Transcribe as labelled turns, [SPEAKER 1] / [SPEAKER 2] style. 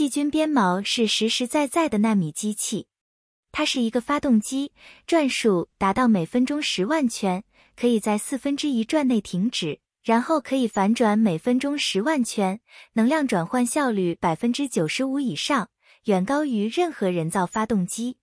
[SPEAKER 1] 细菌鞭毛是实实在在的纳米机器，它是一个发动机，转速达到每分钟十万圈，可以在四分之一转内停止，然后可以反转每分钟十万圈，能量转换效率百分之九十五以上，远高于任何人造发动机。